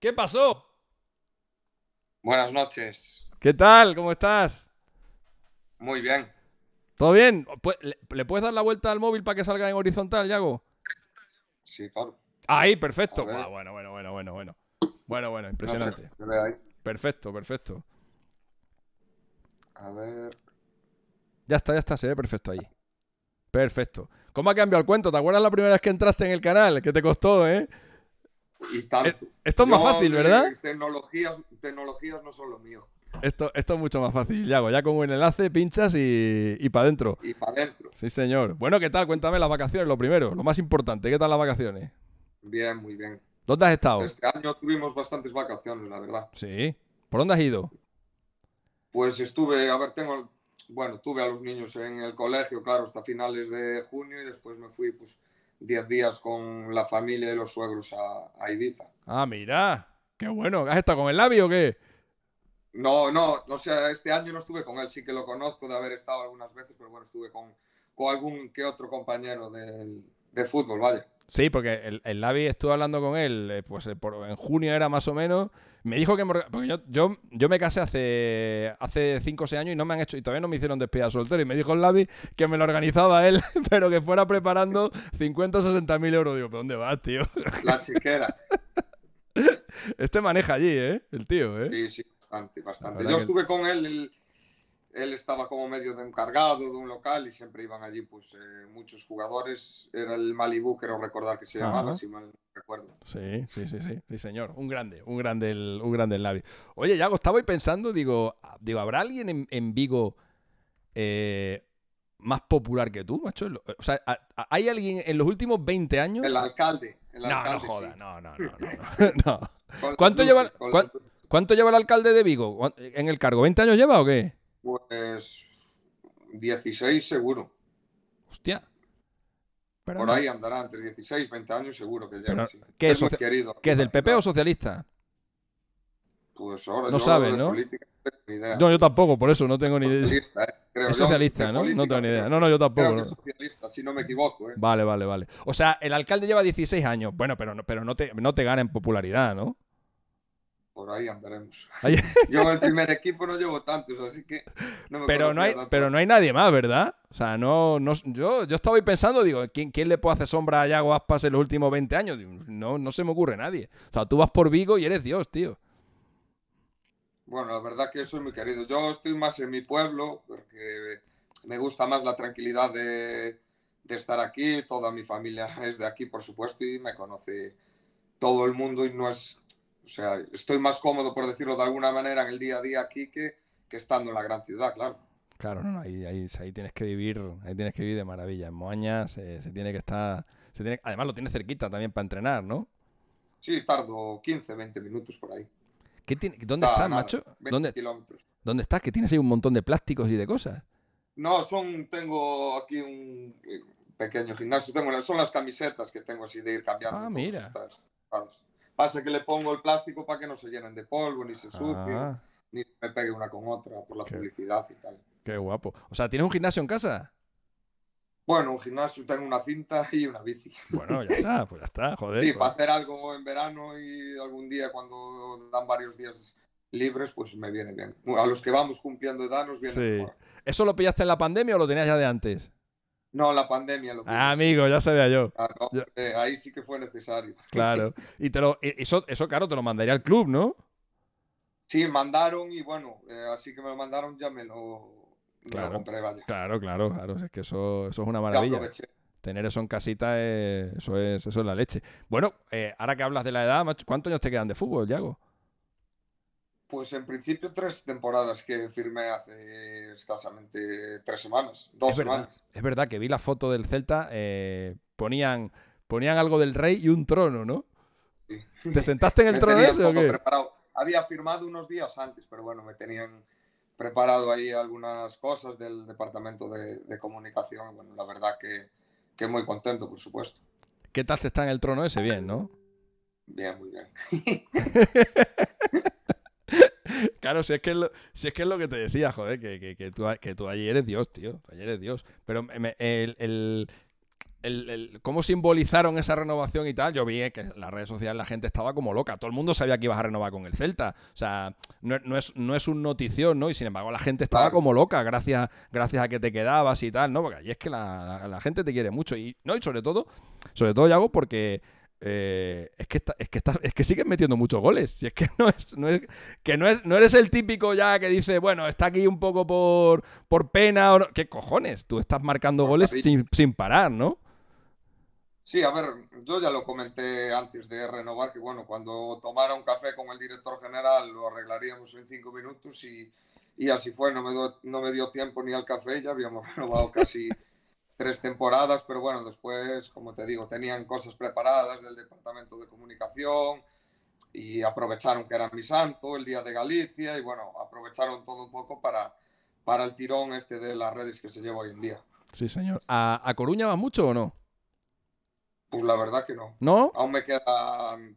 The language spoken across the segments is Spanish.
¿Qué pasó? Buenas noches. ¿Qué tal? ¿Cómo estás? Muy bien. ¿Todo bien? ¿Le puedes dar la vuelta al móvil para que salga en horizontal, Yago? Sí, claro. Ahí, perfecto. bueno, bueno, bueno, bueno, bueno. Bueno, bueno, impresionante. Perfecto, perfecto. A ver. Ya está, ya está, se ve perfecto ahí. Perfecto. ¿Cómo ha cambiado el cuento? ¿Te acuerdas la primera vez que entraste en el canal? Que te costó, ¿eh? Y eh, Esto es más fácil, ¿verdad? Tecnologías, tecnologías no son lo mío. Esto, es mucho más fácil, Yago. Ya con un enlace pinchas y, y para adentro. Y para adentro. Sí, señor. Bueno, ¿qué tal? Cuéntame las vacaciones, lo primero, lo más importante. ¿Qué tal las vacaciones? Bien, muy bien. ¿Dónde has estado? Este año tuvimos bastantes vacaciones, la verdad. Sí. ¿Por dónde has ido? Pues estuve, a ver, tengo, bueno, tuve a los niños en el colegio, claro, hasta finales de junio y después me fui, pues, 10 días con la familia y los suegros a, Ibiza. Ah, mira, qué bueno. ¿Has estado con el labio o qué? No, no, o sea, este año no estuve con él, sí que lo conozco de haber estado algunas veces, pero bueno, estuve con, algún que otro compañero de fútbol, vaya. Sí, porque el, Lavi estuvo hablando con él, eh, pues eh, en junio era más o menos. Me dijo que. Porque yo, yo, yo me casé hace, hace 5 o 6 años y no me han hecho. Y todavía no me hicieron despedida soltero. Y me dijo el Lavi que me lo organizaba él, pero que fuera preparando 50 o 60 mil euros. Digo, ¿pero dónde vas, tío? La chiquera. Este maneja allí, ¿eh? El tío, ¿eh? Sí, sí, bastante. bastante. Yo estuve con él. El él estaba como medio de un cargado de un local y siempre iban allí pues eh, muchos jugadores. Era el Malibu, creo recordar que se llamaba, si mal recuerdo. Sí, sí, sí, sí, sí, señor. Un grande, un grande el, un grande Oye, Yago, estaba hoy pensando, digo, ah, digo, ¿habrá alguien en, Vigo eh, más popular que tú, macho? O sea, ¿hay alguien en los últimos 20 años? El alcalde. no, no joda, no, no, no, no. ¿Cuánto, lleva, ¿Cuánto lleva el alcalde de Vigo en el cargo? ¿20 años lleva o qué? Pues 16 seguro. Hostia. Por ahí andará entre 16 20 años seguro que ya. ¿Qué es, del PP o socialista? Pues ahora no yo ¿no? Política, no, ni idea. no, yo tampoco, por eso no tengo ni socialista, idea. ¿eh? creo es socialista, ¿no? no tengo ni idea. No, no, yo tampoco. Creo es socialista, si no me equivoco. Eh. Vale, vale, vale. O sea, el alcalde lleva 16 años. Bueno, pero, pero no, te, no te gana en popularidad, ¿no? por ahí andaremos. Yo en el primer equipo no llevo tantos, así que pero no hay Pero no hay nadie más, ¿verdad? O sea, no, yo, yo estaba ahí pensando, digo, ¿quién, ¿quién le puede hacer sombra a Yago Aspas en los últimos 20 años? no, se me ocurre nadie. O sea, tú vas por Vigo y eres Dios, tío. Bueno, la verdad que soy es muy querido. Yo estoy más en mi pueblo, porque me gusta más la tranquilidad de estar aquí. Toda mi familia es de aquí, por supuesto, y me conoce todo el mundo y no es o sea, estoy más cómodo, por decirlo de alguna manera, en el día a día aquí que, estando en la gran ciudad, claro. Claro, no, ahí, tienes que vivir, ahí tienes que vivir de maravilla. En Moaña se tiene que estar, además lo tienes cerquita también para entrenar, ¿no? Sí, tardo 15, 20 minutos por ahí. ¿Dónde estás, macho? 20 ¿Dónde, kilómetros. ¿Dónde estás? Que tienes ahí un montón de plásticos y de cosas. No, son, tengo aquí un eh, pequeño gimnasio, tengo, son las camisetas que tengo así de ir cambiando. Ah, mira. Pasa que le pongo el plástico para que no se llenen de polvo, ni se sucien, ah. ni me pegue una con otra por la publicidad y tal. Qué guapo. O sea, ¿tiene un gimnasio en casa? Bueno, un gimnasio, tengo una cinta y una bici. Bueno, ya está, pues ya está, joder. Sí, pues. para hacer algo en verano y algún día cuando dan varios días libres, pues me viene bien. A los que vamos cumpliendo edad nos viene sí. mejor. ¿Eso lo pillaste en la pandemia o lo tenías ya de antes? No, la pandemia lo Ah, amigo, ya sabía yo. Ah, eh, ahí sí que fue necesario. Claro. Y te lo, eh, eso, eso, claro, te lo mandaría al club, ¿no? Sí, mandaron y bueno, eh, así que me lo mandaron, ya me lo, claro, compré, Claro, claro, claro. Es que eso, eso es una maravilla. Tener eso en casita, eso, es, eso es la leche. Bueno, ahora que hablas de la edad, ¿cuántos años te quedan de fútbol, Yago? Pues en principio tres temporadas que firmé hace escasamente tres semanas, dos semanas. es verdad que vi la foto del Celta, eh, ponían, ponían algo del rey y un trono, ¿no? Sí. ¿Te sentaste en el trono ese o qué? Había firmado unos días antes, pero bueno, me tenían preparado ahí algunas cosas del departamento de, comunicación. Bueno, la verdad que, que muy contento, por supuesto. ¿Qué tal se está en el trono ese? Bien, ¿no? Bien, muy bien. Claro, si es que es lo, es, que es lo que te decía, joder, que, tú, ayer allí eres Dios, tío. ayer eres Dios. Pero cómo simbolizaron esa renovación y tal, yo vi eh, que en las redes sociales la gente estaba como loca. Todo el mundo sabía que ibas a renovar con el Celta. O sea, no, es, un notición, ¿no? Y sin embargo, la gente estaba como loca gracias, gracias a que te quedabas y tal, ¿no? Porque allí es que la, gente te quiere mucho. Y, ¿no? y sobre todo, sobre todo, Yago, porque eh, es, que está, es, que es que siguen metiendo muchos goles. Y es que no es, no es que no, es, no eres el típico ya que dice, bueno, está aquí un poco por, por pena. O ¿Qué cojones? Tú estás marcando goles sin, sin, parar, ¿no? Sí, a ver, yo ya lo comenté antes de renovar que, bueno, cuando tomara un café con el director general lo arreglaríamos en cinco minutos y, así fue. No me, no me dio tiempo ni al café, ya habíamos renovado casi tres temporadas, pero bueno, después, como te digo, tenían cosas preparadas del Departamento de Comunicación y aprovecharon que era mi santo, el Día de Galicia, y bueno, aprovecharon todo un poco para, para el tirón este de las redes que se lleva hoy en día. Sí, señor. ¿A, a Coruña va mucho o no? Pues la verdad que no. ¿No? Aún me quedan,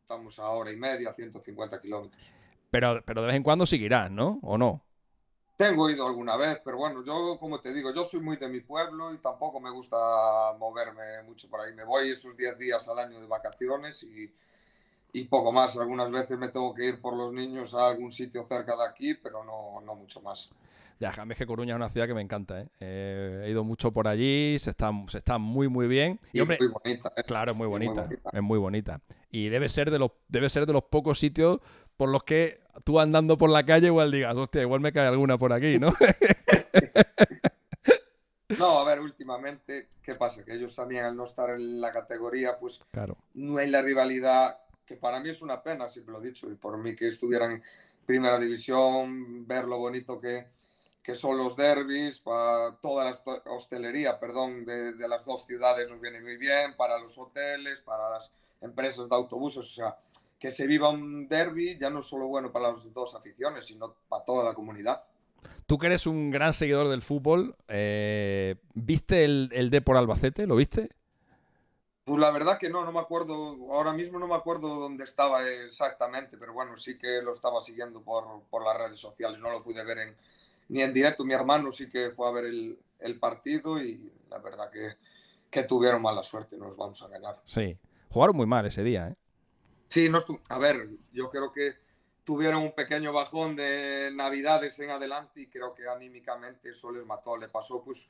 estamos a hora y media, 150 kilómetros. Pero, pero de vez en cuando seguirán no? Tengo ido alguna vez, pero bueno, yo como te digo, yo soy muy de mi pueblo y tampoco me gusta moverme mucho por ahí. Me voy esos 10 días al año de vacaciones y, poco más. Algunas veces me tengo que ir por los niños a algún sitio cerca de aquí, pero no, no mucho más. Ya, Jamés que Coruña es una ciudad que me encanta. ¿eh? Eh, he ido mucho por allí, se está, se está muy, muy bien. Y, hombre, muy bonita, ¿eh? Claro, es muy bonita, es muy bonita. Es muy bonita. Y debe ser de los, debe ser de los pocos sitios por los que tú andando por la calle igual digas, hostia, igual me cae alguna por aquí, ¿no? No, a ver, últimamente, ¿qué pasa? Que ellos también al no estar en la categoría, pues claro. no hay la rivalidad, que para mí es una pena, siempre lo he dicho, y por mí que estuvieran en primera división, ver lo bonito que, que son los derbis, para toda la hostelería, perdón, de, de, las dos ciudades nos viene muy bien, para los hoteles, para las empresas de autobuses, o sea, que se viva un derby, ya no solo bueno para las dos aficiones, sino para toda la comunidad. Tú que eres un gran seguidor del fútbol, eh, ¿viste el, el D por Albacete? ¿Lo viste? Pues la verdad que no, no me acuerdo, ahora mismo no me acuerdo dónde estaba exactamente, pero bueno, sí que lo estaba siguiendo por, por las redes sociales, no lo pude ver ni en directo. Mi hermano sí que fue a ver el, el partido y la verdad que, que tuvieron mala suerte, nos vamos a ganar. Sí, jugaron muy mal ese día, ¿eh? Sí, no a ver, yo creo que tuvieron un pequeño bajón de Navidades en adelante y creo que anímicamente eso les mató. Le pasó, pues,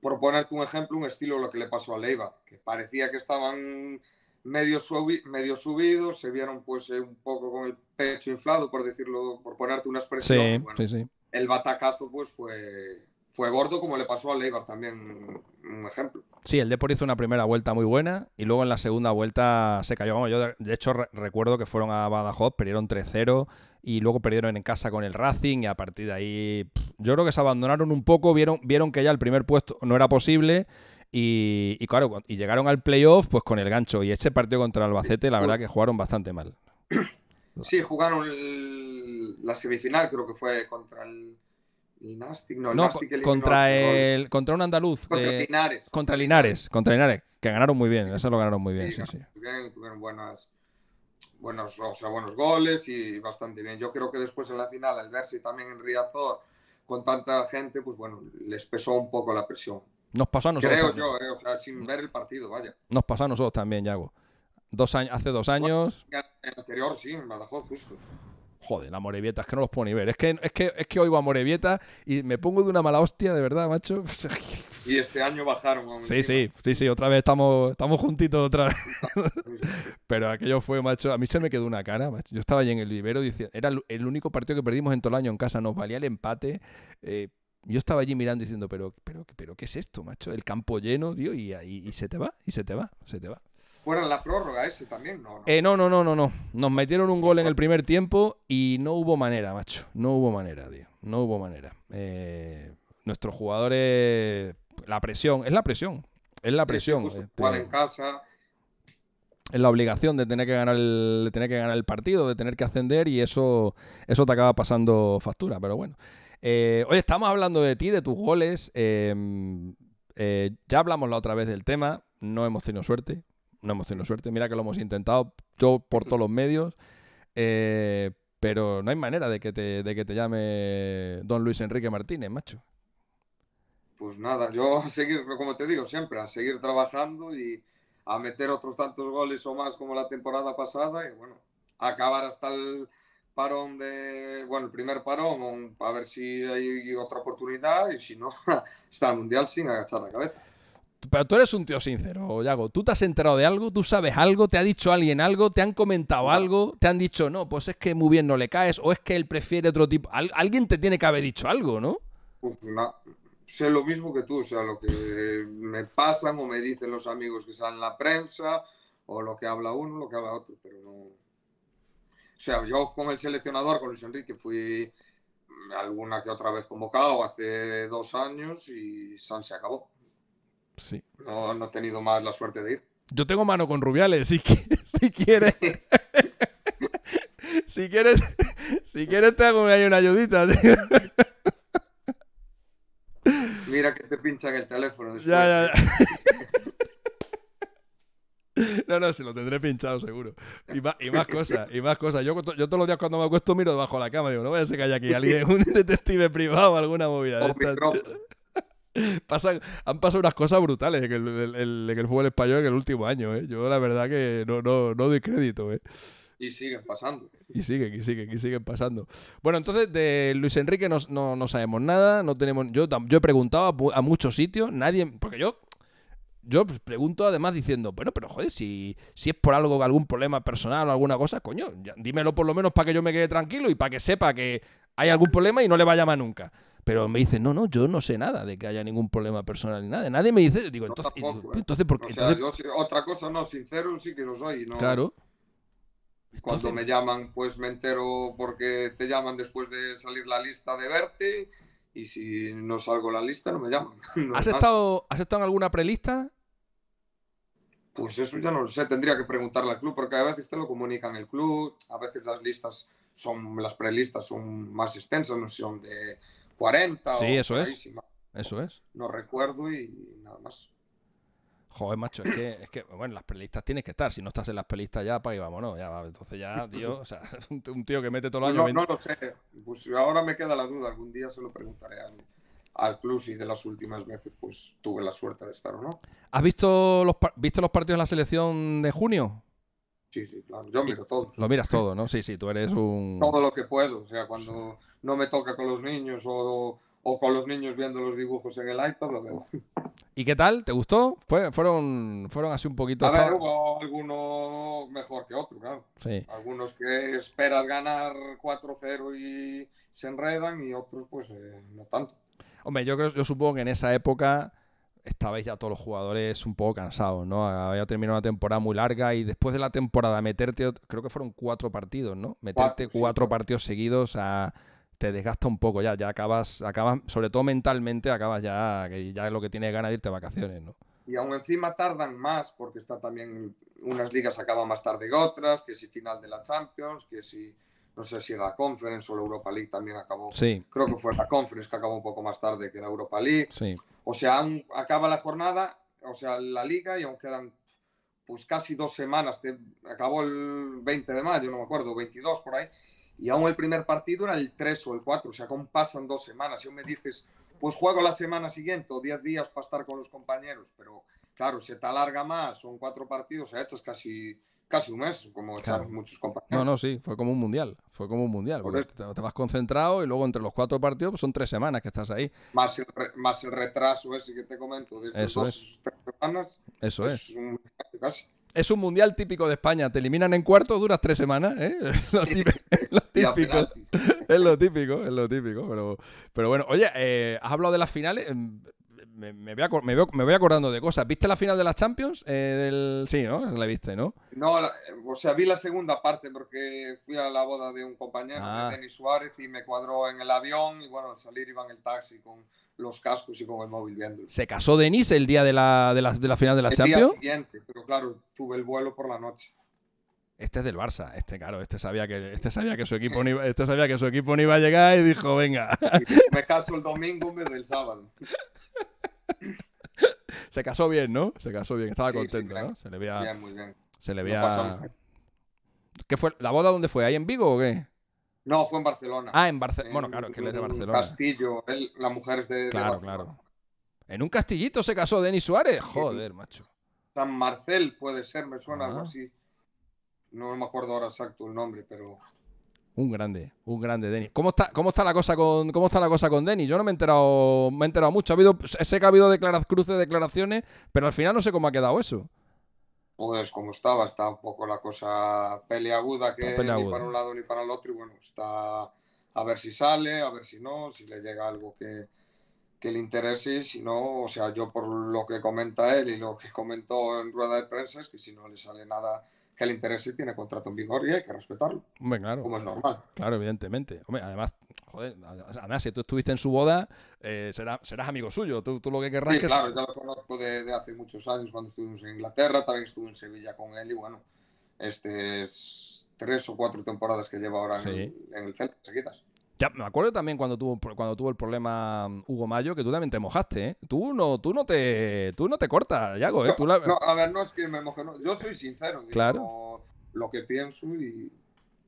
por ponerte un ejemplo, un estilo lo que le pasó a Leiva, que parecía que estaban medio, medio subidos, se vieron pues eh, un poco con el pecho inflado, por decirlo, por ponerte una expresión. Sí, sí, El batacazo pues fue, fue gordo, como le pasó a Leiva también, un ejemplo. Sí, el Depor hizo una primera vuelta muy buena y luego en la segunda vuelta se cayó. yo de, hecho recuerdo que fueron a Badajoz, perdieron 3-0 y luego perdieron en casa con el Racing y a partir de ahí yo creo que se abandonaron un poco, vieron, vieron que ya el primer puesto no era posible y, claro, y llegaron al playoff pues con el gancho y este partido contra Albacete la verdad que jugaron bastante mal. Sí, jugaron la semifinal creo que fue contra el no, contra el, contra un andaluz. Contra Linares. Contra Linares, que ganaron muy bien, eso lo ganaron muy bien, sí, Tuvieron buenas, buenos, sea, buenos goles y bastante bien. Yo creo que después en la final, al verse también en Riazor con tanta gente, pues bueno, les pesó un poco la presión. Nos pasó a nosotros. Creo yo, eh, o sea, sin ver el partido, vaya. Nos pasó a nosotros también, Yago. Dos años, hace dos años. En el anterior, sí, en Badajoz, justo. Joder, la Morevieta, es que no los puedo ni ver. Es que, es que, es que oigo a Morevieta y me pongo de una mala hostia, de verdad, macho. Y este año bajaron. Sí, sí, sí, sí, otra vez estamos, estamos juntitos otra vez. Pero aquello fue, macho, a mí se me quedó una cara, Yo estaba allí en el libero diciendo, era el único partido que perdimos en todo el año en casa, nos valía el empate. Eh, yo estaba allí mirando diciendo, pero, pero, pero, ¿qué es esto, macho? El campo lleno, tío, y, ahí y se te va, y se te va, se te va fuera la prórroga ese también, ¿no? Eh, no. no, no, no, no, Nos metieron un gol en el primer tiempo y no hubo manera, macho. No hubo manera, tío. No hubo manera. Eh, nuestros jugadores. La presión, es la presión. Es la presión. Este, en casa. Es la obligación de tener que ganar el, de tener que ganar el partido, de tener que ascender, y eso, eso te acaba pasando factura, pero bueno. hoy eh, estamos hablando de ti, de tus goles. ya hablamos la otra vez del tema, no hemos tenido suerte, no hemos tenido suerte. Mira que lo hemos intentado yo por todos los medios, eh, pero no hay manera de que, te, de que te llame don Luis Enrique Martínez, macho. Pues nada, yo a seguir, como te digo siempre, a seguir trabajando y a meter otros tantos goles o más como la temporada pasada y bueno, acabar hasta el parón de, bueno, el primer parón, a ver si hay otra oportunidad y si no, está el Mundial sin agachar la cabeza. Pero tú eres un tío sincero, Yago. ¿Tú te has enterado de algo? ¿Tú sabes algo? ¿Te ha dicho alguien algo? ¿Te han comentado algo? ¿Te han dicho, no, pues es que muy bien no le caes? ¿O es que él prefiere otro tipo? alguien te tiene que haber dicho algo, ¿no? Pues no. Sé lo mismo que tú, o sea, lo que me pasan o me dicen los amigos que están en la prensa, o lo que habla uno, lo que habla otro, pero no. O sea, yo con el seleccionador, con Luis Enrique, fui alguna que otra vez convocado hace dos años y San se acabó. No, he tenido más la suerte de ir. Yo tengo mano con Rubiales, si, si quieres. si quieres, si quieres te hago una ayudita, Mira que te pinchan el teléfono después. Ya, ya, ¿eh? No, no, si lo tendré pinchado seguro. Y más, y más cosas, y más cosas. Yo, todos los días cuando me acuesto miro debajo de la cama, digo, no vaya a ser que haya aquí alguien, un detective privado alguna movida. Pasan, han pasado unas cosas brutales en el, fútbol español en el último año. ¿eh? Yo la verdad que no, doy crédito. ¿eh? Y siguen pasando. Y siguen, y siguen, y siguen pasando. Bueno, entonces de Luis Enrique no, sabemos nada. no tenemos Yo, yo he preguntado a, muchos sitios, nadie... Porque yo yo pues pregunto además diciendo, bueno, pero joder, si, es por algo, algún problema personal o alguna cosa, coño, dímelo por lo menos para que yo me quede tranquilo y para que sepa que hay algún problema y no le vaya a nunca. Pero me dicen, no, no, yo no sé nada de que haya ningún problema personal ni nada. Nadie me dice, entonces, digo, ¿eh? entonces ¿por qué? otra cosa no, sincero sí que lo soy. ¿no? Claro. Cuando me llaman, pues me entero porque te llaman después de salir la lista de verte y si no salgo la lista no me llaman. ¿Has, estado, en alguna prelista? Pues eso ya no lo sé, tendría que preguntarle al club, porque a veces te lo comunican el club, a veces las listas son, las prelistas son más extensas, no son de 40 sí, eso es. Eso es. No recuerdo y nada más. Joder, macho, es que, es que bueno, las pelistas tienes que estar. Si no estás en las pelistas ya, para y vámonos. Ya, entonces ya, tío, o sea, un tío que mete todo el año. No, no lo sé. Pues ahora me queda la duda. Algún día se lo preguntaré al, club si de las últimas veces pues tuve la suerte de estar o no. ¿Has visto los, visto los partidos en la selección de junio? Sí, sí, claro. Yo miro todo. Lo miras todo, ¿no? Sí, sí, tú eres un... Todo lo que puedo. O sea, cuando no me toca con los niños o, con los niños viendo los dibujos en el iPad, lo veo. ¿Y qué tal? ¿Te gustó? fueron, fueron así un poquito... A ver, hubo alguno mejor que otro, claro. Algunos que esperas ganar 4-0 y se enredan y otros pues eh, no tanto. Hombre, yo, creo, yo supongo que en esa época estabais ya todos los jugadores un poco cansados, ¿no? Había terminado una temporada muy larga y después de la temporada meterte, creo que fueron cuatro partidos, ¿no? Meterte cuatro, partidos seguidos te desgasta un poco ya, ya acabas, acabas, sobre todo mentalmente, acabas ya, que ya lo que tienes ganas de irte a vacaciones, ¿no? Y aún encima tardan más, porque está también, unas ligas acaban más tarde que otras, que si final de la Champions, que si no sé si la Conference o la Europa League también acabó. Sí. Creo que fue la Conference que acabó un poco más tarde que la Europa League. Sí. O sea, aún acaba la jornada, o sea, la liga y aún quedan pues casi dos semanas. De, acabó el 20 de mayo, no me acuerdo, 22 por ahí. Y aún el primer partido era el 3 o el 4, o sea, aún pasan dos semanas. y aún me dices, pues juego la semana siguiente o 10 días para estar con los compañeros, pero Claro, se te alarga más, son cuatro partidos, sea, echas casi, casi un mes, como muchos compañeros. No, no, sí, fue como un mundial, fue como un mundial, porque te, vas concentrado y luego entre los cuatro partidos pues son tres semanas que estás ahí. Más el, más el retraso ese que te comento, de esas tres semanas. Eso pues es. es un mundial típico de España. Te eliminan en cuarto, duras tres semanas. ¿eh? Es, lo típico, es, lo típico, es lo típico. pero, pero bueno. Oye, eh, has hablado de las finales. Em, me, voy me, voy acordando de cosas. ¿Viste la final de las Champions? Eh, del... Sí, ¿no? La viste, ¿no? No, o sea, vi la segunda parte porque fui a la boda de un compañero, de ah. Denis Suárez, y me cuadró en el avión. Y bueno, al salir iba en el taxi con los cascos y con el móvil viendo. ¿Se casó Denis el día de la, de la, de la final de las Champions? El día siguiente, pero claro, tuve el vuelo por la noche. Este es del Barça, este claro, este sabía que este sabía que su equipo este sabía que su equipo no iba a llegar y dijo, "Venga, me caso el domingo me del sábado." Se casó bien, ¿no? Se casó bien, estaba contento, ¿no? Se le veía. Se le veía. ¿Qué fue? ¿La boda dónde fue? ¿Ahí en Vigo o qué? No, fue en Barcelona. Ah, en Barcelona. Bueno, claro, que él es de Barcelona. Castillo, la mujer es de. Claro, claro. En un castillito se casó Denis Suárez. Joder, macho. San Marcel puede ser, me suena algo así. No me acuerdo ahora exacto el nombre, pero. Un grande, un grande Denis. ¿Cómo está, cómo está la cosa con cómo está la cosa con Denis? Yo no me he enterado, me he mucho. Ha habido, sé que ha habido cruces, declaraciones, pero al final no sé cómo ha quedado eso. Pues como estaba, está un poco la cosa peleaguda que ni para un lado ni para el otro y bueno, está a ver si sale, a ver si no, si le llega algo que, le interese, y si no, o sea, yo por lo que comenta él y lo que comentó en rueda de prensa es que si no le sale nada que el Interés tiene contrato en vigor y hay que respetarlo. claro. Como es normal. Claro, evidentemente. además, joder, además, si tú estuviste en su boda, eh, serás, amigo suyo. Tú, lo que querrás Claro, ya lo conozco de, hace muchos años cuando estuvimos en Inglaterra, también estuve en Sevilla con él y bueno, este tres o cuatro temporadas que lleva ahora en, en, el Celta seguidas. Ya, me acuerdo también cuando tuvo, cuando tuvo el problema mm, Hugo Mayo, que tú también te mojaste, ¿eh? Tú no, tú no te, tú no te cortas, Yago, ¿eh? a ver, no es que me moje, yo soy sincero. Claro. lo que pienso y,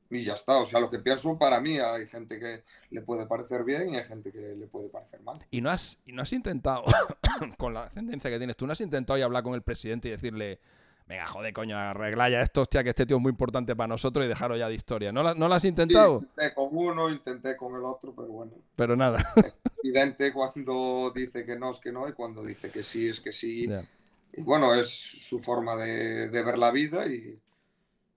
y ya está. O sea, lo que pienso para mí, hay gente que le puede parecer bien y hay gente que le puede parecer mal. ¿Y no has, y no has intentado, con la ascendencia que tienes, tú no has intentado hablar con el presidente y decirle Venga, joder, coño, arregla ya esto, hostia, que este tío es muy importante para nosotros y dejarlo ya de historia. ¿No, ¿no lo has intentado? intenté con uno, intenté con el otro, pero bueno. Pero nada. cuando dice que no es que no y cuando dice que sí es que sí. Y bueno, es su forma de, ver la vida y,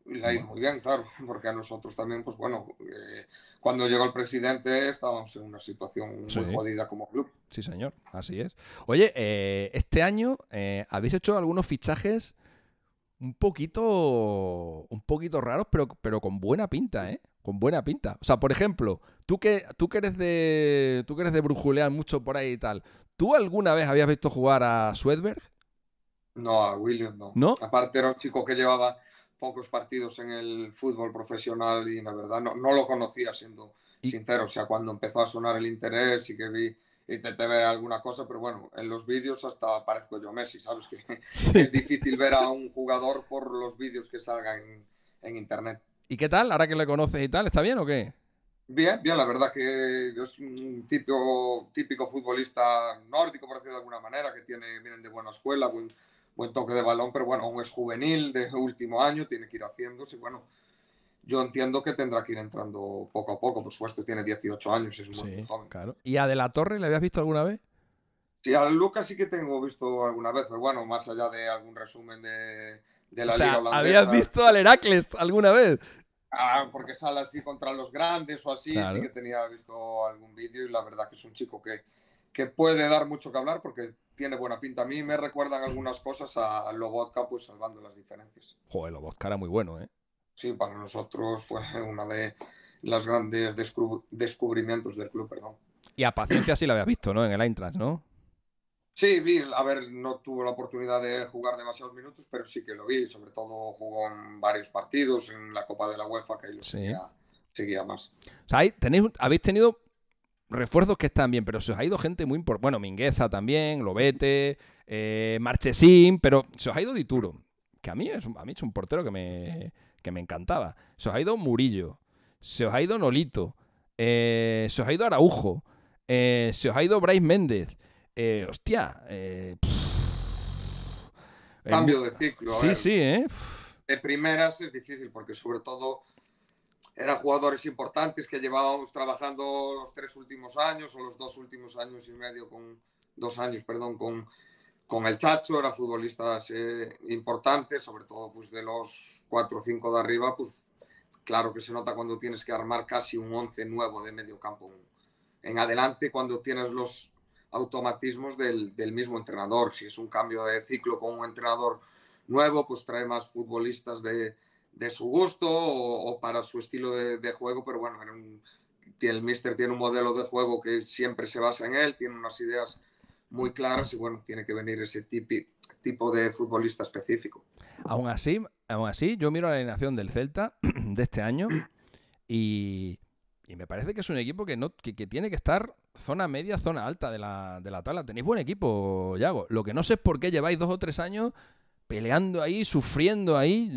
la ha ido muy bien, claro, porque a nosotros también, pues bueno, eh, cuando llegó el presidente estábamos en una situación muy jodida como club. Sí, señor, así es. Oye, eh, este año eh, habéis hecho algunos fichajes un poquito, un poquito raros, pero, pero con buena pinta, ¿eh? Con buena pinta. O sea, por ejemplo, tú que, tú que eres de, tú que de brujulear mucho por ahí y tal, ¿tú alguna vez habías visto jugar a Swedberg? No, a William, no. Aparte era un chico que llevaba pocos partidos en el fútbol profesional y la verdad no, no lo conocía siendo sincero. O sea, cuando empezó a sonar el interés y que vi intenté ver alguna cosa, pero bueno, en los vídeos hasta aparezco yo Messi, ¿sabes? Que es difícil ver a un jugador por los vídeos que salgan en, internet. ¿Y qué tal? Ahora que le conoces y tal, ¿está bien o qué? Bien, bien, la verdad que es un típico, típico futbolista nórdico, por decirlo de alguna manera, que tiene, de buena escuela, buen, toque de balón, pero bueno, aún es juvenil, de último año, tiene que ir haciéndose, bueno, yo entiendo que tendrá que ir entrando poco a poco. Por supuesto, tiene 18 años, es muy joven. ¿Y a De la Torre le habías visto alguna vez? Sí, a Lucas sí que tengo visto alguna vez, pero bueno, más allá de algún resumen de, la Liga Holandesa. ¿Habías visto al Heracles alguna vez? Ah, porque sale así contra los grandes o así, sí que tenía visto algún vídeo y la verdad que es un chico que, que puede dar mucho que hablar porque tiene buena pinta. A mí me recuerdan algunas cosas a Lobotka, pues salvando las diferencias. Joder, Lobotka era muy bueno, ¿eh? Sí, para nosotros fue una de las grandes descubrimientos del club, perdón. Y a Paciencia sí la había visto, ¿no? En el Eintracht, ¿no? Sí, vi, a ver, no tuvo la oportunidad de jugar demasiados minutos, pero sí que lo vi, sobre todo jugó en varios partidos, en la Copa de la UEFA, que ahí lo seguía, seguía, más. O sea, tenéis, habéis tenido refuerzos que están bien, pero se os ha ido gente muy importante. Bueno, Mingueza también, Lobete, eh, Marchesín, pero se os ha ido Dituro, que a mí a mí es un portero que me que me encantaba. Se os ha ido Murillo, se os ha ido Nolito, eh, se os ha ido Araujo, eh, se os ha ido Bryce Méndez. Eh, hostia. Cambio de ciclo. Sí, sí, ¿eh? De primeras es difícil porque sobre todo eran jugadores importantes que llevábamos trabajando los tres últimos años o los dos últimos años y medio con dos años, perdón, con, con el Chacho, era futbolista importante, sobre todo pues, de los 4 o 5 de arriba, pues claro que se nota cuando tienes que armar casi un 11 nuevo de medio campo en adelante, cuando tienes los automatismos del, mismo entrenador. Si es un cambio de ciclo con un entrenador nuevo, pues trae más futbolistas de, su gusto o, para su estilo de, juego, pero bueno, el Mister tiene un modelo de juego que siempre se basa en él, tiene unas ideas muy claro si bueno, tiene que venir ese tipo de futbolista específico. Aún así, aún así, yo miro la alineación del Celta de este año y, me parece que es un equipo que, no, tiene que estar zona media, zona alta de la, de tabla. Tenéis buen equipo, Yago. Lo que no sé es por qué lleváis dos o tres años peleando ahí, sufriendo ahí.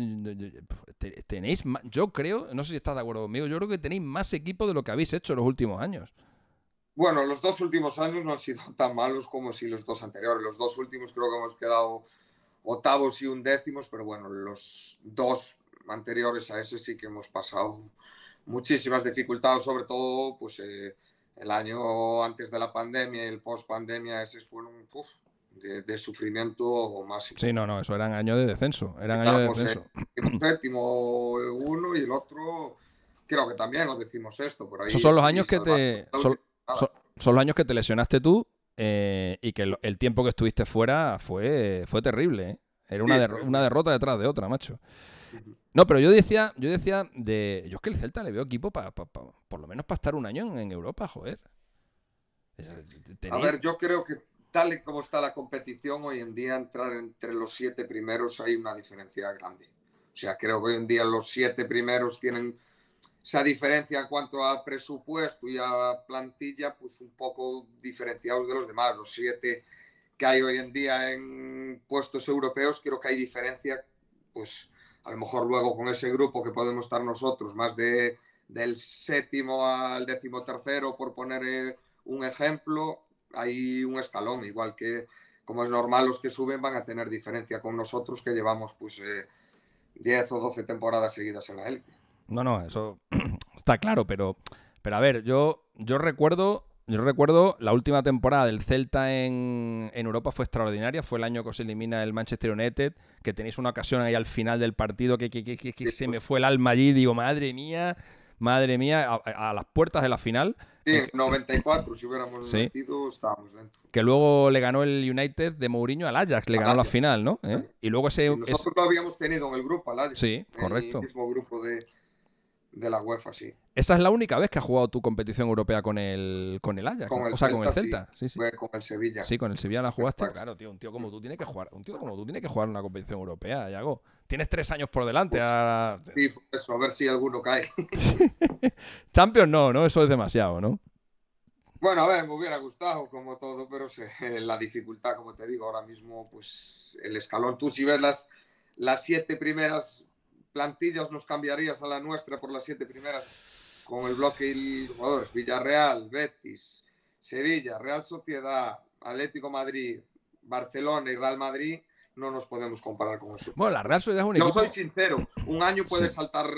Tenéis, yo creo, no sé si estás de acuerdo conmigo, yo creo que tenéis más equipo de lo que habéis hecho en los últimos años. Bueno, los dos últimos años no han sido tan malos como si los dos anteriores. Los dos últimos creo que hemos quedado octavos y undécimos, pero bueno, los dos anteriores a ese sí que hemos pasado muchísimas dificultades, sobre todo pues eh, el año antes de la pandemia y el post pandemia, ese fue un de, de, sufrimiento máximo. Sí, no, no, eso eran años de descenso, eran años de descenso. el séptimo uno y el otro creo que también os decimos esto por ahí. Esos son los años que te Ah, son, los años que te lesionaste tú eh, y que el, tiempo que estuviste fuera fue, fue terrible. ¿eh? Era una, una derrota detrás de otra, macho. No, pero yo decía, yo decía de. Yo es que el Celta le veo equipo para, por lo menos para estar un año en, Europa, joder. A ver, yo creo que tal y como está la competición, hoy en día entrar entre los siete primeros hay una diferencia grande. O sea, creo que hoy en día los siete primeros tienen esa diferencia en cuanto a presupuesto y a plantilla, pues un poco diferenciados de los demás. Los siete que hay hoy en día en puestos europeos, creo que hay diferencia, pues a lo mejor luego con ese grupo que podemos estar nosotros, más de, del séptimo al décimo tercero, por poner eh, un ejemplo, hay un escalón, igual que como es normal, los que suben van a tener diferencia con nosotros que llevamos pues eh, 10 o 12 temporadas seguidas en la élite. No, no, eso está claro, pero, pero a ver, yo, yo recuerdo yo recuerdo la última temporada del Celta en, Europa fue extraordinaria. Fue el año que se elimina el Manchester United, que tenéis una ocasión ahí al final del partido que, se me fue el alma allí. Digo, madre mía, madre mía, a, las puertas de la final. Sí, 94, eh, si hubiéramos sí. estábamos dentro. Que luego le ganó el United de Mourinho al Ajax, le ganó la final, ¿no? ¿Eh? Y luego ese. nosotros lo habíamos tenido en el grupo, al Ajax. Sí, correcto. El mismo grupo de de la UEFA, sí. Esa es la única vez que has jugado tu competición europea con el, con el Ajax. Con el o sea, Celta, con el Celta. Sí, sí, Con el Sevilla. Sí, con el Sevilla la jugaste. Claro, tío, un tío como tú tiene que jugar. Un tío como tú tiene que jugar una competición europea, Yago. Tienes tres años por delante. Pues, sí, por eso, a ver si alguno cae. Champions no, ¿no? Eso es demasiado, ¿no? Bueno, a ver, me hubiera gustado como todo, pero eh, la dificultad, como te digo, ahora mismo, pues el escalón, tú si ves las, las siete primeras plantillas nos cambiarías a la nuestra por las siete primeras con el bloque y jugadores? Villarreal, Betis, Sevilla, Real Sociedad, Atlético Madrid, Barcelona y Real Madrid no nos podemos comparar con eso. Bueno, la Real Sociedad es un equipo. Yo soy sincero, un año puede saltar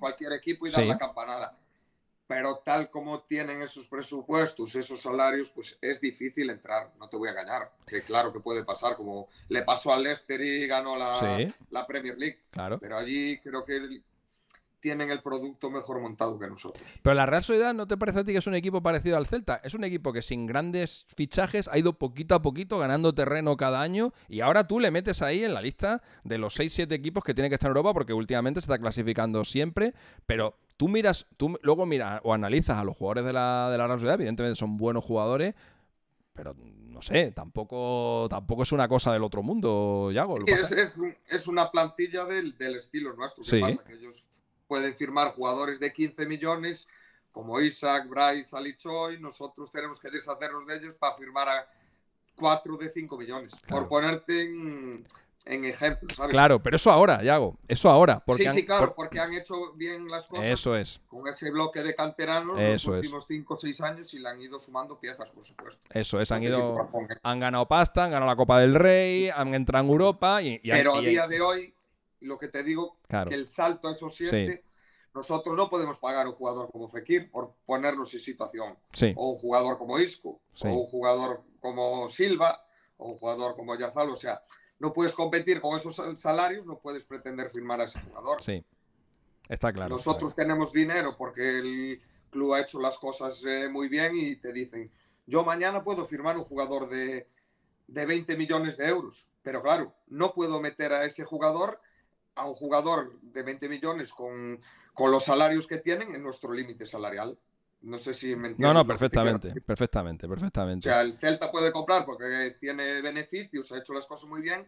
cualquier equipo y dar la campanada pero tal como tienen esos presupuestos, esos salarios, pues es difícil entrar, no te voy a engañar, que claro que puede pasar, como le pasó al Leicester y ganó la, la Premier League, claro. pero allí creo que tienen el producto mejor montado que nosotros. Pero la Real Sociedad, ¿no te parece a ti que es un equipo parecido al Celta? Es un equipo que sin grandes fichajes ha ido poquito a poquito ganando terreno cada año y ahora tú le metes ahí en la lista de los 6-7 equipos que tienen que estar en Europa porque últimamente se está clasificando siempre, pero Tú miras, tú luego miras o analizas a los jugadores de la, de la evidentemente son buenos jugadores, pero no sé, tampoco, tampoco es una cosa del otro mundo, Yago. es, es, una plantilla del, estilo nuestro. Que ellos pueden firmar jugadores de 15 millones como Isaac, Bryce, Alichoy, nosotros tenemos que deshacernos de ellos para firmar a 4 de 5 millones. Por ponerte en, en ejemplo, ¿sabes? Claro, pero eso ahora, Yago, eso ahora. Porque sí, sí, claro, porque han hecho bien las cosas. Eso es. Con ese bloque de canteranos eso los últimos 5 o 6 años y le han ido sumando piezas, por supuesto. Eso es, han ido. ¿eh? Han ganado pasta, han ganado la Copa del Rey, han entrado en Europa y. pero a día de hoy, lo que te digo, que el salto a esos 7. Nosotros no podemos pagar un jugador como Fekir por ponernos en situación. Sí. O un jugador como Isco, o un jugador como Silva, o un jugador como Yarzal. O sea, no puedes competir con esos salarios, no puedes pretender firmar a ese jugador. Sí, está claro. Nosotros tenemos dinero porque el club ha hecho las cosas eh, muy bien y te dicen, yo mañana puedo firmar un jugador de, de 20 millones de euros, pero claro, no puedo meter a ese jugador a un jugador de 20 millones con, con los salarios que tienen en nuestro límite salarial. No sé si me entiendes. No, no, perfectamente, perfectamente, perfectamente. O sea, el Celta puede comprar porque tiene beneficios, ha hecho las cosas muy bien,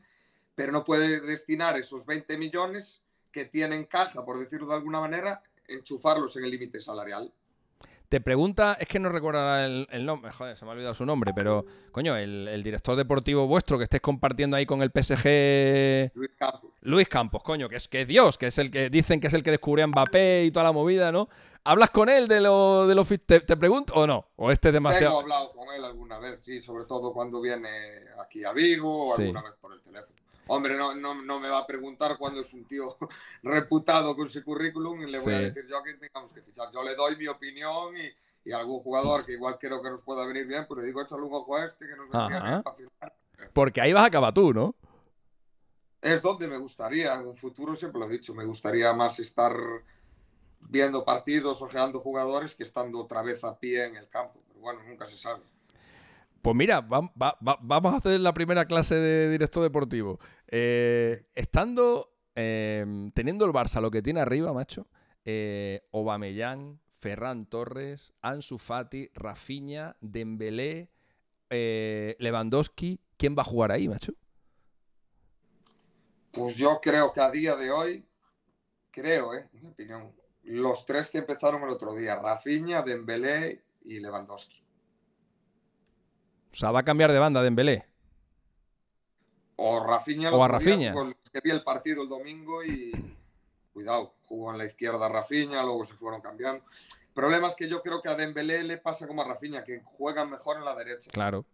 pero no puede destinar esos 20 millones que tiene en caja, por decirlo de alguna manera, enchufarlos en el límite salarial. Te pregunta, es que no recordará el, nombre, joder, se me ha olvidado su nombre, pero coño, el, director deportivo vuestro que estés compartiendo ahí con el PSG. Luis Campos. Luis Campos, coño, que es, que Dios, que es el que dicen que es el que descubrió a Mbappé y toda la movida, ¿no? ¿Hablas con él de lo, de los, te, pregunto o no? ¿O este es demasiado? Tengo hablado con él alguna vez, sí, sobre todo cuando viene aquí a Vigo o alguna vez por el teléfono. Hombre, no, no, me va a preguntar cuándo es un tío reputado con su currículum y le voy a decir yo a tengamos que fichar. Yo le doy mi opinión y, y algún jugador que igual creo que nos pueda venir bien, pues le digo, échale un ojo a este que nos vendría para firmar. Porque ahí vas a acabar tú, ¿no? Es donde me gustaría, en un futuro siempre lo he dicho, me gustaría más estar viendo partidos, ojeando jugadores que estando otra vez a pie en el campo. Pero bueno, nunca se sabe. Pues mira, vamos a hacer la primera clase de directo deportivo. Eh, estando, em, teniendo el Barça lo que tiene arriba, macho, eh, Obamellán, Ferran Torres, Ansu Fati, Rafinha, Dembélé, eh, Lewandowski, ¿quién va a jugar ahí, macho? Pues yo creo que a día de hoy, creo, ¿eh? En mi opinión, los tres que empezaron el otro día, Rafinha, Dembélé y Lewandowski. O sea, va a cambiar de banda Dembélé. O Rafinha. O a Rafinha. Con que vi el partido el domingo y cuidado, jugó en la izquierda Rafinha, luego se fueron cambiando. El problema es que yo creo que a Dembélé le pasa como a Rafinha, que juegan mejor en la derecha. Claro,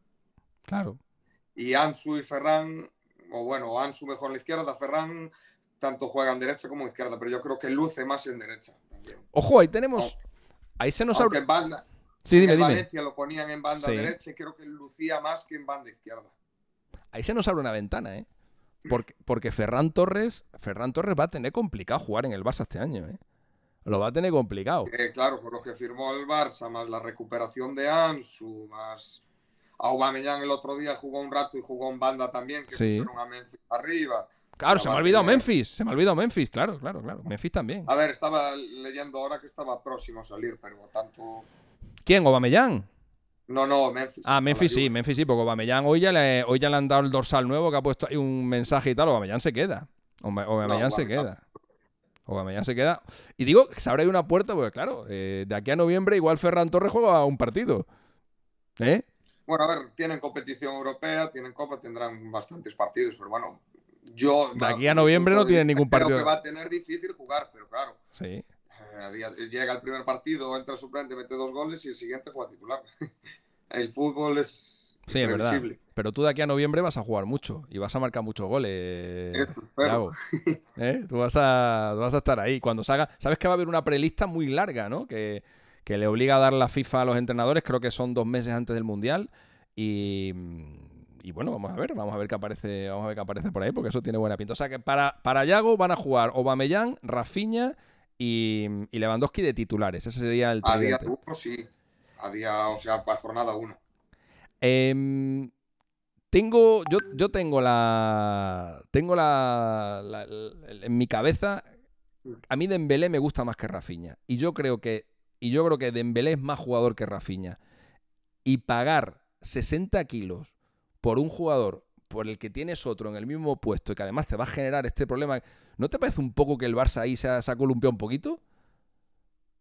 claro. Y Ansu y Ferran, o bueno, Ansu mejor en la izquierda, Ferran tanto juega juegan derecha como izquierda, pero yo creo que luce más en derecha. Ojo, ahí tenemos... Ahí se nos abre... Sí, dime, dime. Valencia lo ponían en banda derecha y creo que lucía más que en banda izquierda. Ahí se nos abre una ventana, ¿eh? Porque, porque Ferran Torres, Torres va a tener complicado jugar en el Barça este año, ¿eh? Lo va a tener complicado. Eh, claro, por lo que firmó el Barça, más la recuperación de Ansu, más Aubameyang el otro día jugó un rato y jugó en banda también, que sí. pusieron a Memphis arriba. Claro, se me ha olvidado Memphis, se me ha olvidado Memphis, claro, claro, claro. Memphis también. A ver, estaba leyendo ahora que estaba próximo a salir, pero tanto ¿Quién? ¿Obamellán? No, no, Memphis. Ah, Memphis sí, Memphis sí, porque Obamellán hoy ya, le, han dado el dorsal nuevo que ha puesto ahí un mensaje y tal. Obamellán se queda. Obamellán se queda. Obamellán se queda. Y digo, se abre una puerta, porque claro, eh, de aquí a noviembre igual Ferran Torres juega un partido. ¿Eh? Bueno, a ver, tienen competición europea, tienen copa, tendrán bastantes partidos, pero bueno, yo... De aquí a noviembre no tienen ningún partido. Creo que va a tener difícil jugar, pero claro. Sí. Eh, eh, llega el primer partido, entra suplente, mete dos goles y el siguiente juega titular. el fútbol es sí, Pero tú de aquí a noviembre vas a jugar mucho y vas a marcar muchos goles. Eso espero. ¿eh? Tú, vas a, vas a estar ahí. Cuando salga, sabes que va a haber una prelista muy larga, ¿no? Que, le obliga a dar la FIFA a los entrenadores, creo que son dos meses antes del Mundial. Y, bueno, vamos a ver, vamos a ver qué aparece, vamos a ver qué aparece por ahí, porque eso tiene buena pinta. O sea que para, para Yago van a jugar Obameyang, Rafiña, y, mm, y Lewandowski de titulares. Ese sería el A día uno, sí. A día, o sea, para jornada uno. Em, tengo, yo, yo tengo la, tengo la, en mi cabeza, a mí Dembélé me gusta más que Rafiña. y yo creo que, y yo creo que Dembélé es más jugador que Rafiña. y pagar 60 kilos por un jugador por el que tienes otro en el mismo puesto y que además te va a generar este problema. ¿No te parece un poco que el Barça ahí se ha, columpiado un poquito?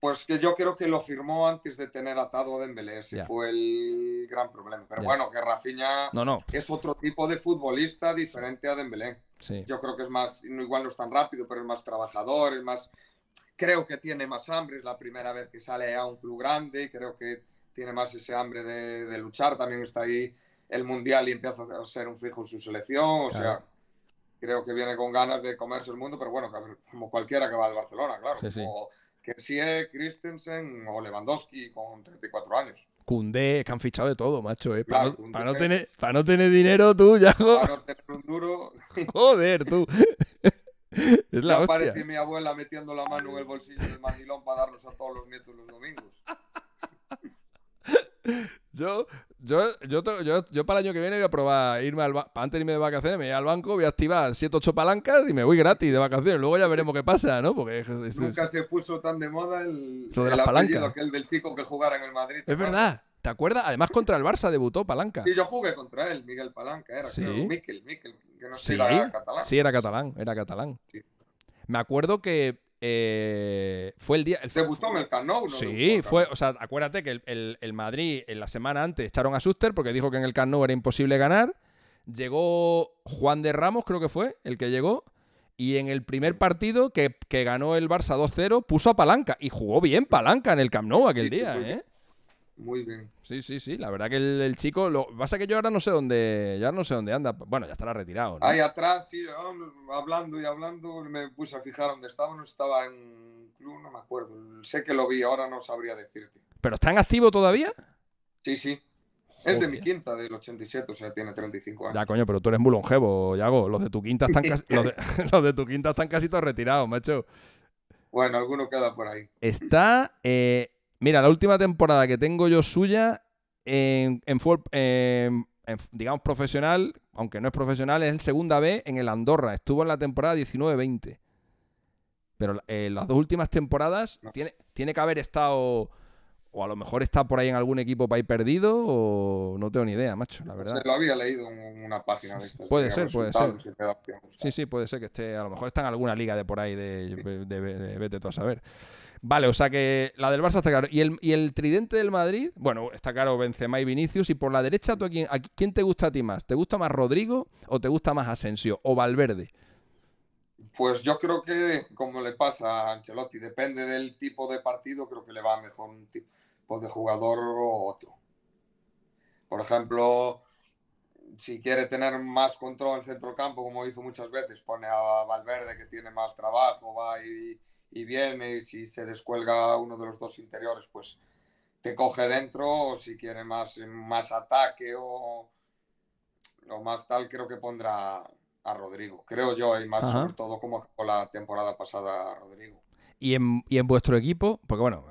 Pues que yo creo que lo firmó antes de tener atado a Dembélé, ese fue el gran problema. Pero bueno, que Rafinha es otro tipo de futbolista diferente a Dembélé. Sí. Yo creo que es más, igual no es tan rápido, pero es más trabajador, es más... Creo que tiene más hambre, es la primera vez que sale a un club grande, y creo que tiene más ese hambre de, luchar, también está ahí el Mundial y empieza a ser un fijo en su selección, o sea creo que viene con ganas de comerse el mundo, pero bueno, como cualquiera que va al Barcelona, claro. Que Como que es Christensen o Lewandowski con 34 años. Cundé, que han fichado de todo, macho. Eh, para, no, tener, para no tener dinero tú, ya. Para no tener un duro. Joder, tú. es la aparece mi abuela metiendo la mano en el bolsillo del mandilón para darnos a todos los nietos los domingos. Yo yo, yo, para el año que viene voy a probar irme al antes de irme de vacaciones, me voy al banco, voy a activar 7 8 palancas y me voy gratis de vacaciones. Luego ya veremos qué pasa, ¿no? Porque nunca se puso tan de moda el, lo de las palancas. aquel del chico que jugara en el Madrid. Es verdad. ¿Te acuerdas? Además contra el Barça debutó Palanca. Sí, yo jugué contra él, Miguel Palanca, era sí. era catalán. Sí, era catalán, era catalán. Me acuerdo que eh, fue el día. El, se en el Camp ¿no? Sí, fue. O sea, acuérdate que el, el, Madrid en la semana antes echaron a Schuster porque dijo que en el Camp nou era imposible ganar. Llegó Juan de Ramos, creo que fue, el que llegó. Y en el primer partido que, que ganó el Barça 2-0, puso a Palanca. Y jugó bien Palanca en el Camp Nou aquel día, ¿eh? Muy bien. Sí, sí, sí. La verdad que el, chico. Lo pasa que yo ahora no sé dónde. ya no sé dónde anda. Bueno, ya estará retirado. ¿no? Ahí atrás, sí, hablando y hablando, me puse a fijar dónde estaba. No estaba en club, no me acuerdo. Sé que lo vi, ahora no sabría decirte. ¿Pero está en activo todavía? Sí, sí. Es de mi quinta, del 87, o sea, tiene 35 años. Ya, coño, pero tú eres muy longevo, Yago. Los de tu quinta están casi, los, de, tu quinta están casi todos retirados, macho. Bueno, alguno queda por ahí. Está. Eh, Mira, la última temporada que tengo yo suya en, en, digamos profesional, aunque no es profesional, es en segunda B en el Andorra. Estuvo en la temporada 19-20. Pero en eh, las dos últimas temporadas tiene, tiene que haber estado o a lo mejor está por ahí en algún equipo para ir perdido, o no tengo ni idea, macho, la verdad. Se lo había leído en una página Puede ser, puede ser. sí, sí, puede ser que esté, a lo mejor está en alguna liga de por ahí de, de, vete tú a saber. Vale, o sea que la del Barça está claro. ¿Y el, tridente del Madrid? Bueno, está claro Benzema y Vinicius. Y por la derecha, ¿tú a quién, te gusta a ti más? ¿Te gusta más Rodrigo o te gusta más Asensio o Valverde? Pues yo creo que, como le pasa a Ancelotti, depende del tipo de partido, creo que le va mejor un tipo de jugador o otro. Por ejemplo, si quiere tener más control en centrocampo, como hizo muchas veces, pone a Valverde que tiene más trabajo, va y, y viene y si se descuelga uno de los dos interiores, pues te coge dentro o si quiere más, más ataque o, lo más tal, creo que pondrá a Rodrigo, creo yo, y más sobre todo como la temporada pasada a Rodrigo. Y en, vuestro equipo, porque bueno,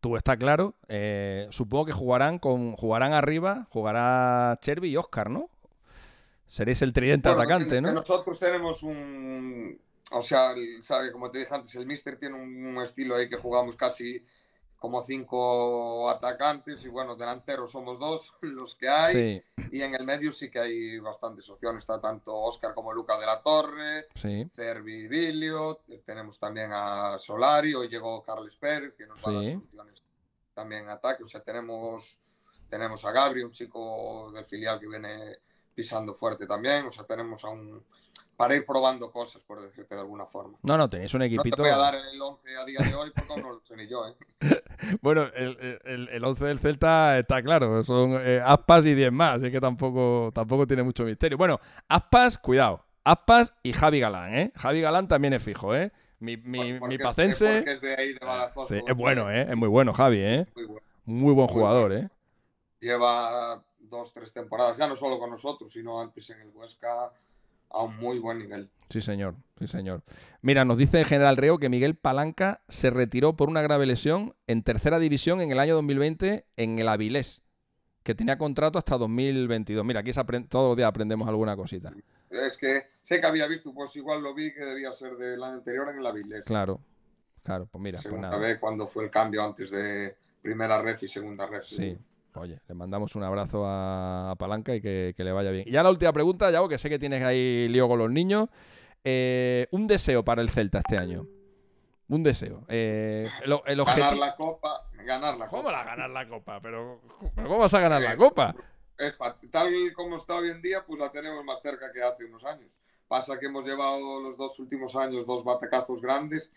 tú está claro, eh, supongo que jugarán con jugarán arriba, jugará Chervi y Oscar, ¿no? Seréis el tridente atacante, ¿no? Nosotros tenemos un, o sea, sabe, como te dije antes, el Mister tiene un, estilo ahí que jugamos casi como cinco atacantes y bueno, delanteros somos dos los que hay y en el medio sí que hay bastantes opciones, está tanto Oscar como Luca de la Torre, sí. Vilio, eh, tenemos también a Solari, hoy llegó Carles Pérez que nos va a dar soluciones también ataque, o sea, tenemos, tenemos a Gabri, un chico del filial que viene pisando fuerte también. O sea, tenemos a un. para ir probando cosas, por decirte de alguna forma. No, no, tenéis un equipito. No voy el 11 a día de hoy yo, ¿eh? bueno, el, el, 11 del Celta está claro, son eh, Aspas y 10 más, así que tampoco, tampoco tiene mucho misterio. Bueno, Aspas, cuidado. Aspas y Javi Galán, ¿eh? Javi Galán también es fijo, ¿eh? Mi, mi, pacense. Es, bueno, ¿eh? Es muy bueno, Javi, ¿eh? Muy, buen jugador, ¿eh? Lleva dos, tres temporadas, ya no solo con nosotros, sino antes en el Huesca, a un muy buen nivel. Sí, señor, sí, señor. Mira, nos dice el general Reo que Miguel Palanca se retiró por una grave lesión en tercera división en el año 2020 en el Avilés, que tenía contrato hasta 2022. Mira, aquí todos los días aprendemos alguna cosita. Es que sé que había visto, pues igual lo vi que debía ser del año anterior en el Avilés. Claro, claro, pues mira. Pues segunda vez cuando fue el cambio antes de primera ref y segunda ref. Sí. Oye, le mandamos un abrazo a Palanca y que, le vaya bien. Y ya la última pregunta, ya que sé que tienes ahí lío con los niños. Eh, un deseo para el Celta este año. Un deseo. Eh, el, ganar la copa. Ganar la ¿Cómo la ganar la copa? Pero, ¿cómo vas a ganar la eh, copa? tal como está hoy en día, pues la tenemos más cerca que hace unos años. Pasa que hemos llevado los dos últimos años dos batacazos grandes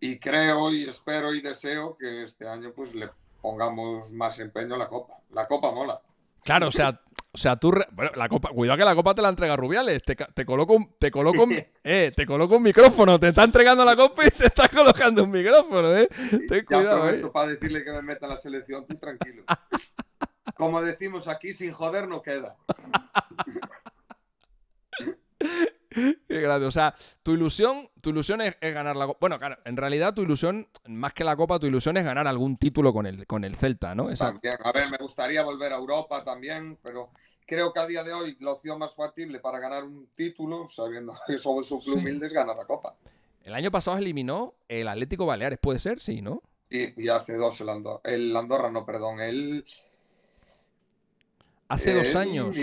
y creo y espero y deseo que este año pues le pongamos más empeño en la copa. La copa mola. Claro, o sea, o sea, tú. Bueno, la copa. Cuidado que la copa te la entrega Rubiales. Te, coloco un. Te coloco eh, te coloco un micrófono. Te está entregando la copa y te está colocando un micrófono, ¿eh? cuidado, eh. para decirle que me meta la selección, tú tranquilo. Como decimos aquí, sin joder no queda. Qué grande. O sea, tu ilusión, tu ilusión es, ganar la Copa. Bueno, claro, en realidad tu ilusión, más que la Copa, tu ilusión es ganar algún título con el, con el Celta, ¿no? A ver, me gustaría volver a Europa también, pero creo que a día de hoy la opción más factible para ganar un título, sabiendo que somos un club humilde, es ganar la Copa. El año pasado eliminó el Atlético Baleares, ¿puede ser? Sí, ¿no? Sí, y hace dos el Andorra, no, perdón, el... Hace dos años.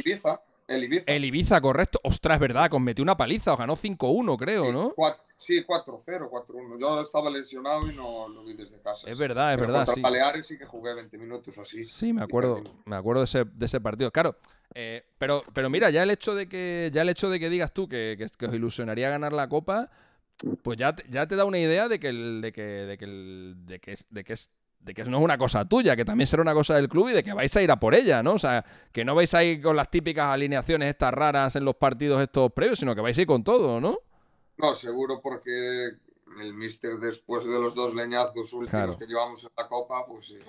El Ibiza. El Ibiza, correcto. Ostras, es verdad, os metió una paliza, os ganó 5-1, creo, ¿no? sí, 4-0, 4-1. Yo estaba lesionado y no lo vi desde casa. Es verdad, es Pero verdad. Contra palear Baleares sí que jugué 20 minutos así. Sí, me acuerdo, me acuerdo de ese, de ese partido. Claro, eh, pero, pero mira, ya el hecho de que, ya el hecho de que digas tú que, os ilusionaría ganar la copa, pues ya, te, da una idea de que es de que no es una cosa tuya, que también será una cosa del club y de que vais a ir a por ella, ¿no? O sea, que no vais a ir con las típicas alineaciones estas raras en los partidos estos previos, sino que vais a ir con todo, ¿no? No, seguro porque el mister después de los dos leñazos últimos que llevamos en la Copa, pues eh,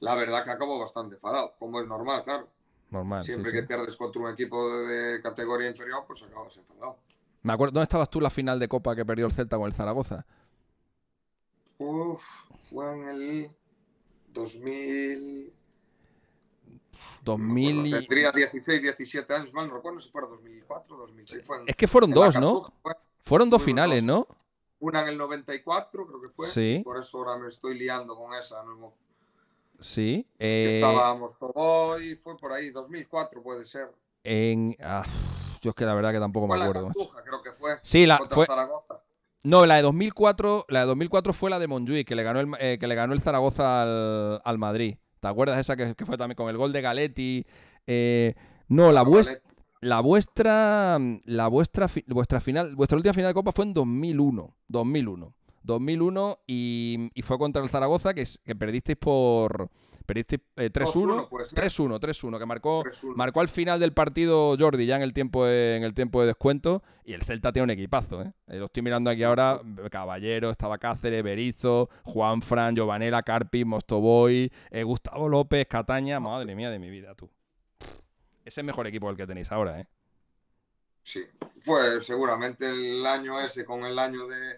la verdad que acabó bastante enfadado, como es normal, claro. Normal. Siempre que pierdes contra un equipo de, categoría inferior, pues acabas enfadado. Me acuerdo, ¿dónde estabas tú la final de Copa que perdió el Celta con el Zaragoza? Uf, fue en el 2000. 2000 tendría 16, 17 años, mal no recuerdo si fuera 2004 2006. es que fueron dos, ¿no? fueron dos finales, ¿no? Una en el 94, creo que fue. Sí. Por eso ahora me estoy liando con esa. ¿no? Sí. Eh... Estábamos y fue por ahí, 2004 puede ser. En. Ah, yo es que la verdad que tampoco me acuerdo. Sí, la, no, la de 2004, la de 2004 fue la de Montjuic, que le ganó el, eh, que le ganó el Zaragoza al, al Madrid. ¿Te acuerdas esa que, que, fue también con el gol de Galetti? Eh, no, la, ah, vuestra, la vuestra, la vuestra, vuestra final, vuestra última final de Copa fue en 2001, 2001. 2001 y, fue contra el Zaragoza, que, perdisteis por... perdisteis 3-1, 3-1, 3-1, que marcó, marcó al final del partido Jordi ya en el tiempo de, en el tiempo de descuento y el Celta tiene un equipazo, ¿eh? eh lo estoy mirando aquí ahora, Caballero, estaba Cáceres, Berizo, Juan Fran, Giovanela, Carpi, Mostoboy, eh, Gustavo López, Cataña, madre mía de mi vida, tú. Ese es mejor equipo el que tenéis ahora, ¿eh? Sí, pues seguramente el año ese con el año de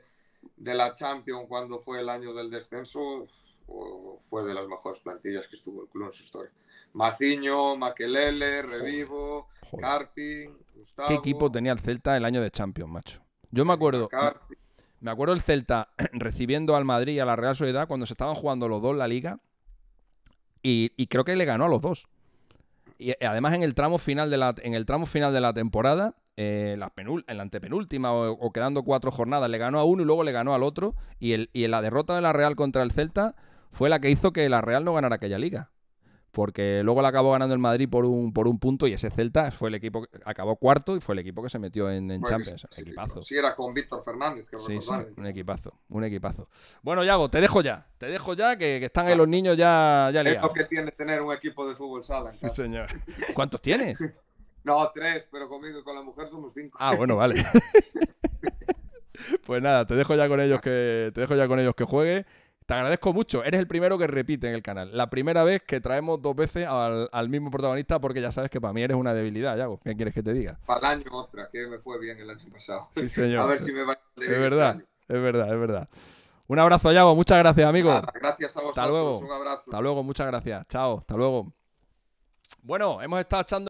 de la Champions cuando fue el año del descenso, fue de las mejores plantillas que estuvo el club en su historia. Maciño, Maquelele, Revivo, Gustavo. ¿Qué equipo tenía el Celta el año de Champions, macho? Yo me acuerdo. Me acuerdo el Celta recibiendo al Madrid y a la Real Sociedad cuando se estaban jugando los dos la liga. Y, y creo que le ganó a los dos. Y eh, además en el tramo final de la, en el tramo final de la temporada eh, en la antepenúltima o, quedando cuatro jornadas, le ganó a uno y luego le ganó al otro. Y, el, la derrota de la Real contra el Celta fue la que hizo que la Real no ganara aquella liga. Porque luego la acabó ganando el Madrid por un, por un punto y ese Celta fue el equipo que acabó cuarto y fue el equipo que se metió en, Champions. Si equipazo. Sí, era con Víctor Fernández. Que sí, un equipazo, un equipazo. Bueno, Yago, te dejo ya. Te dejo ya, que, están ahí ah. los niños ya, ya liados. Es lo que tiene tener un equipo de fútbol sala. Sí, señor. ¿Cuántos tienes? No, tres, pero conmigo y con la mujer somos cinco. Ah, bueno, vale. pues nada, te dejo ya con ellos que te dejo ya con ellos que juegue. Te agradezco mucho. Eres el primero que repite en el canal. La primera vez que traemos dos veces al, mismo protagonista, porque ya sabes que para mí eres una debilidad, Yago. ¿Qué quieres que te diga? Para el año otra, que me fue bien el año pasado. Sí, señor. A ver si me va a Es este verdad, es verdad, es verdad. Un abrazo, Yago. Muchas gracias, amigo. gracias a vosotros. Hasta luego. Un abrazo. Hasta luego, muchas gracias. Chao, hasta luego. Bueno, hemos estado echando.